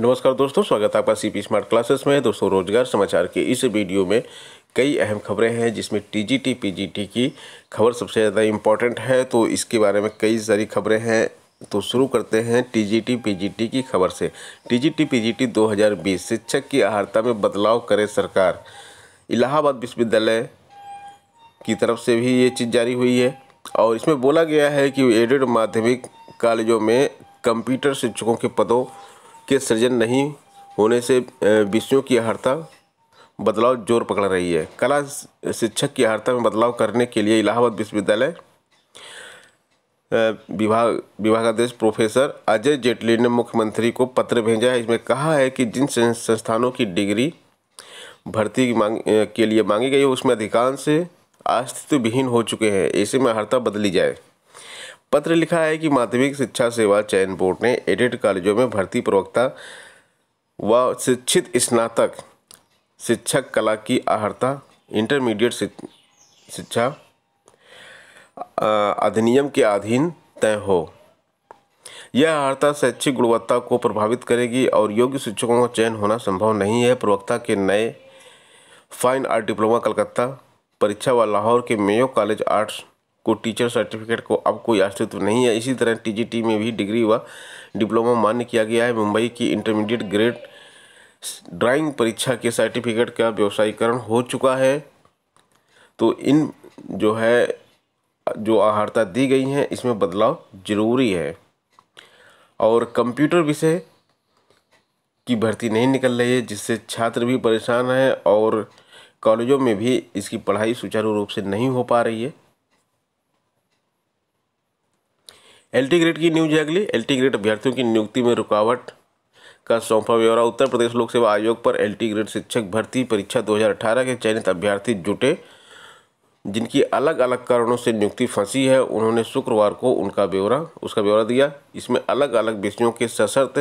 नमस्कार दोस्तों स्वागत है आपका सी पी स्मार्ट क्लासेस में दोस्तों रोजगार समाचार के इस वीडियो में कई अहम खबरें हैं जिसमें टीजीटी पीजीटी की खबर सबसे ज़्यादा इम्पॉर्टेंट है तो इसके बारे में कई सारी खबरें हैं तो शुरू करते हैं टीजीटी पीजीटी की खबर से टीजीटी पीजीटी 2020 शिक्षक की आहारता में बदलाव करे सरकार इलाहाबाद विश्वविद्यालय की तरफ से भी ये चीज़ जारी हुई है और इसमें बोला गया है कि एडेड माध्यमिक कॉलेजों में कंप्यूटर शिक्षकों के पदों के सृजन नहीं होने से विषयों की हड़ता बदलाव जोर पकड़ रही है कला शिक्षक की हारता में बदलाव करने के लिए इलाहाबाद विश्वविद्यालय विभाग विभागाध्यक्ष प्रोफेसर अजय जेटली ने मुख्यमंत्री को पत्र भेजा है इसमें कहा है कि जिन संस्थानों की डिग्री भर्ती की मांग के लिए मांगी गई है उसमें अधिकांश अस्तित्वविहीन हो चुके हैं ऐसे में हड़ता बदली जाए पत्र लिखा है कि माध्यमिक शिक्षा सेवा चयन बोर्ड ने एडेड कॉलेजों में भर्ती प्रवक्ता व शिक्षित स्नातक शिक्षक कला की आहर्ता इंटरमीडिएट शिक्षा अधिनियम के अधीन तय हो यह आहर्ता शैक्षिक गुणवत्ता को प्रभावित करेगी और योग्य शिक्षकों का चयन होना संभव नहीं है प्रवक्ता के नए फाइन आर्ट डिप्लोमा कलकत्ता परीक्षा व लाहौर के मेयो कॉलेज आर्ट्स को टीचर सर्टिफिकेट को अब कोई अस्तित्व नहीं है इसी तरह टीजीटी में भी डिग्री व डिप्लोमा मान्य किया गया है मुंबई की इंटरमीडिएट ग्रेड ड्राइंग परीक्षा के सर्टिफिकेट का व्यवसायीकरण हो चुका है तो इन जो है जो आहारता दी गई हैं इसमें बदलाव जरूरी है और कंप्यूटर विषय की भर्ती नहीं निकल रही है जिससे छात्र भी परेशान हैं और कॉलेजों में भी इसकी पढ़ाई सुचारू रूप से नहीं हो पा रही है एलटी ग्रेड की न्यूज है अगली एलटी ग्रेड अभ्यर्थियों की नियुक्ति में रुकावट का सौंपा ब्यौरा उत्तर प्रदेश लोक सेवा आयोग पर एलटी ग्रेड शिक्षक भर्ती परीक्षा 2018 के चयनित अभ्यर्थी जुटे जिनकी अलग अलग कारणों से नियुक्ति फंसी है उन्होंने शुक्रवार को उनका ब्यौरा उसका ब्यौरा दिया इसमें अलग अलग विषयों के सशर्त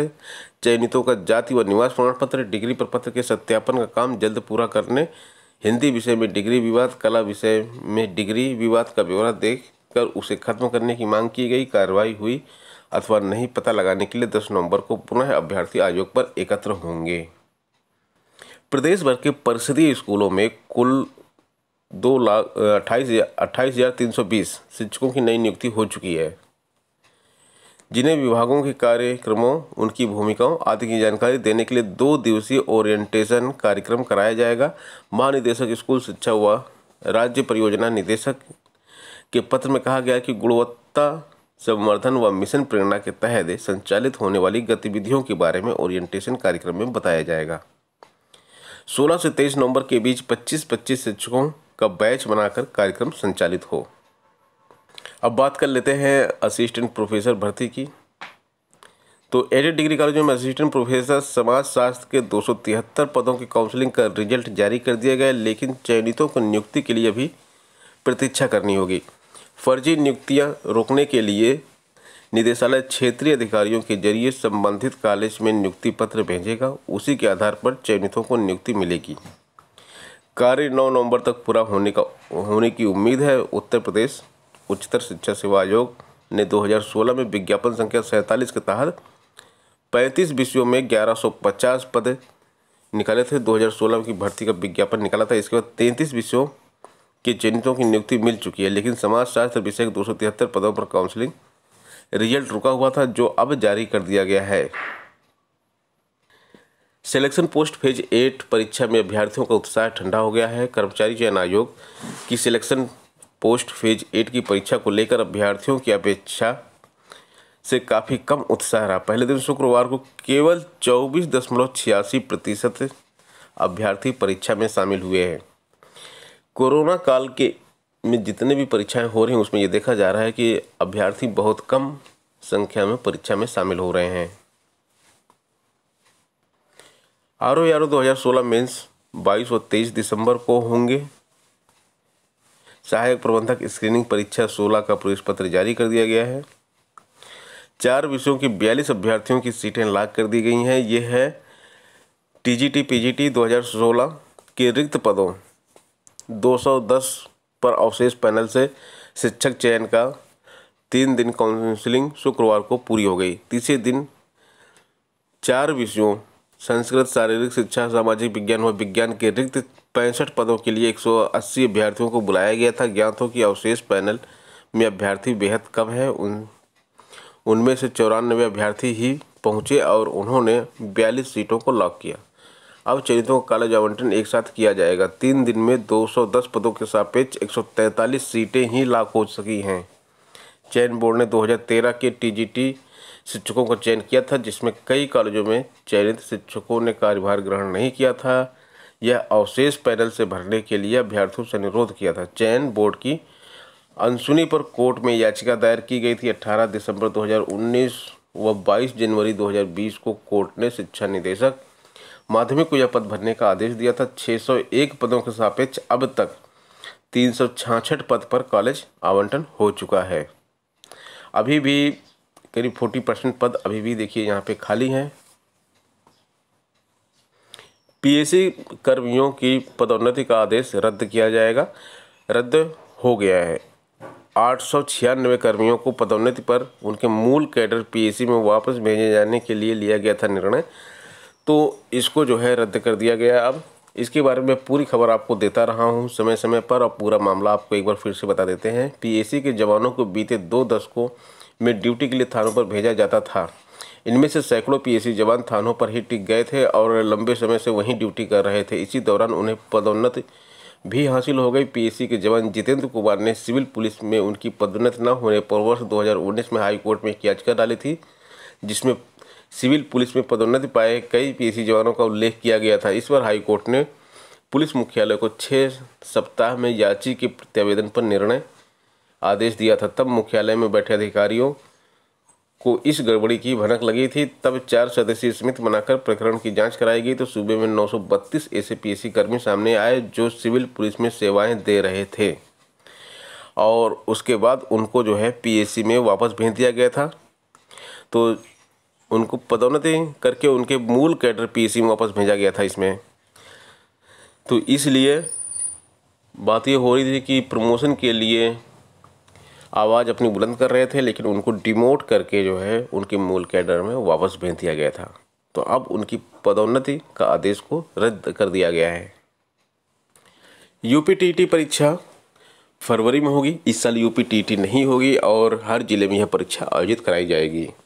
चयनितों का जाति व निवास प्रमाण पत्र डिग्री प्रपत्र के सत्यापन का काम जल्द पूरा करने हिंदी विषय में डिग्री विवाद कला विषय में डिग्री विवाद का ब्यौरा देख कर उसे खत्म करने की मांग की गई कार्रवाई हुई अथवा नहीं पता लगाने के लिए 10 नवंबर को पुनः अभ्यर्थी आयोग पर एकत्र होंगे प्रदेश भर के परिषदीय स्कूलों में कुल दो लाख अट्ठाईस अट्ठाईस हज़ार तीन सौ बीस शिक्षकों की नई नियुक्ति हो चुकी है जिन्हें विभागों के कार्यक्रमों उनकी भूमिकाओं आदि की जानकारी देने के लिए दो दिवसीय ओरिएंटेशन कार्यक्रम कराया जाएगा महानिदेशक स्कूल शिक्षा व राज्य परियोजना निदेशक के पत्र में कहा गया कि गुणवत्ता संवर्धन व मिशन प्रेरणा के तहत संचालित होने वाली गतिविधियों के बारे में ओरिएंटेशन कार्यक्रम में बताया जाएगा 16 से 23 नवंबर के बीच 25-25 शिक्षकों का बैच बनाकर कार्यक्रम संचालित हो अब बात कर लेते हैं असिस्टेंट प्रोफेसर भर्ती की तो एडेड डिग्री कॉलेज में असिस्टेंट प्रोफेसर समाजशास्त्र के दो पदों की काउंसलिंग का रिजल्ट जारी कर दिया गया लेकिन चयनितों को नियुक्ति के लिए अभी प्रतीक्षा करनी होगी फर्जी नियुक्तियां रोकने के लिए निदेशालय क्षेत्रीय अधिकारियों के जरिए संबंधित कॉलेज में नियुक्ति पत्र भेजेगा उसी के आधार पर चयनितों को नियुक्ति मिलेगी कार्य 9 नवंबर तक पूरा होने का होने की उम्मीद है उत्तर प्रदेश उच्चतर शिक्षा सेवा आयोग ने 2016 में विज्ञापन संख्या सैंतालीस के तहत पैंतीस विषयों में 1150 पद निकाले थे 2016 की भर्ती का विज्ञापन निकाला था इसके बाद तैंतीस विषयों के चिन्हितों की नियुक्ति मिल चुकी है लेकिन समाजशास्त्र विषय के दो पदों पर काउंसलिंग रिजल्ट रुका हुआ था जो अब जारी कर दिया गया है सिलेक्शन पोस्ट फेज एट परीक्षा में अभ्यर्थियों का उत्साह ठंडा हो गया है कर्मचारी चयन आयोग की सिलेक्शन पोस्ट फेज एट की परीक्षा को लेकर अभ्यर्थियों की अपेक्षा से काफ़ी कम उत्साह रहा पहले दिन शुक्रवार को केवल चौबीस दशमलव छियासी प्रतिशत अभ्यर्थी परीक्षा में शामिल हुए हैं कोरोना काल के में जितने भी परीक्षाएं हो रही हैं उसमें ये देखा जा रहा है कि अभ्यर्थी बहुत कम संख्या में परीक्षा में शामिल हो रहे हैं आर ओ आर ओ दो हज़ार सोलह मेन्स बाईस और तेईस दिसंबर को होंगे सहायक प्रबंधक स्क्रीनिंग परीक्षा सोलह का प्रवेश पत्र जारी कर दिया गया है चार विषयों की बयालीस अभ्यर्थियों की सीटें लाक कर दी गई हैं ये है टी जी दो हज़ार सोलह के रिक्त पदों 210 पर अवशेष पैनल से शिक्षक चयन का तीन दिन काउंसिलिंग शुक्रवार को पूरी हो गई तीसरे दिन चार विषयों संस्कृत शारीरिक शिक्षा सामाजिक विज्ञान व विज्ञान के रिक्त पैंसठ पदों के लिए 180 अभ्यर्थियों को बुलाया गया था ज्ञात हो कि अवशेष पैनल में अभ्यर्थी बेहद कम है उन उनमें से चौरानवे अभ्यर्थी ही पहुंचे और उन्होंने बयालीस सीटों को लॉक किया अब चयनितों का कॉलेज आवंटन एक साथ किया जाएगा तीन दिन में 210 पदों के सापेक्ष 143 सीटें ही लाख हो सकी हैं चयन बोर्ड ने 2013 के टीजीटी शिक्षकों का चयन किया था जिसमें कई कॉलेजों में चयनित शिक्षकों ने कार्यभार ग्रहण नहीं किया था यह अवशेष पैनल से भरने के लिए अभ्यर्थियों से अनुरोध किया था चयन बोर्ड की अनसुनी पर कोर्ट में याचिका दायर की गई थी 18 दिसंबर 2019 व 22 जनवरी 2020 को कोर्ट ने शिक्षा निदेशक माध्यमिक को यह पद भरने का आदेश दिया था 601 पदों के सापेक्ष अब तक तीन पद पर कॉलेज आवंटन हो चुका है अभी भी करीब 40 परसेंट पद अभी भी देखिए यहाँ पे खाली हैं पीएसी कर्मियों की पदोन्नति का आदेश रद्द किया जाएगा रद्द हो गया है आठ कर्मियों को पदोन्नति पर उनके मूल कैडर पीएसी में वापस भेजे जाने के लिए लिया गया था निर्णय तो इसको जो है रद्द कर दिया गया अब इसके बारे में पूरी खबर आपको देता रहा हूँ समय समय पर और पूरा मामला आपको एक बार फिर से बता देते हैं पीएसी के जवानों को बीते दो दशकों में ड्यूटी के लिए थानों पर भेजा जाता था इनमें से सैकड़ों पीएसी जवान थानों पर ही टिक गए थे और लंबे समय से वहीं ड्यूटी कर रहे थे इसी दौरान उन्हें पदोन्नति भी हासिल हो गई पीएसी के जवान जितेंद्र कुमार ने सिविल पुलिस में उनकी पदोन्नत न होने पर वर्ष 2019 में हाईकोर्ट में एक याचिका डाली थी जिसमें सिविल पुलिस में पदोन्नति पाए कई पीएसी जवानों का उल्लेख किया गया था इस पर हाईकोर्ट ने पुलिस मुख्यालय को छः सप्ताह में याची के प्रत्यावेदन पर निर्णय आदेश दिया था तब मुख्यालय में बैठे अधिकारियों को इस गड़बड़ी की भनक लगी थी तब चार सदस्यीय समिति बनाकर प्रकरण की जांच कराई गई तो सूबे में 932 ऐसे पीएसी कर्मी सामने आए जो सिविल पुलिस में सेवाएं दे रहे थे और उसके बाद उनको जो है पीएसी में वापस भेज दिया गया था तो उनको पदोन्नति करके उनके मूल कैडर पीसी में वापस भेजा गया था इसमें तो इसलिए बात ये हो रही थी कि प्रमोशन के लिए आवाज़ अपनी बुलंद कर रहे थे लेकिन उनको डिमोट करके जो है उनके मूल कैडर में वापस भेज दिया गया था तो अब उनकी पदोन्नति का आदेश को रद्द कर दिया गया है यूपी परीक्षा फरवरी में होगी इस साल यूपी नहीं होगी और हर ज़िले में यह परीक्षा आयोजित कराई जाएगी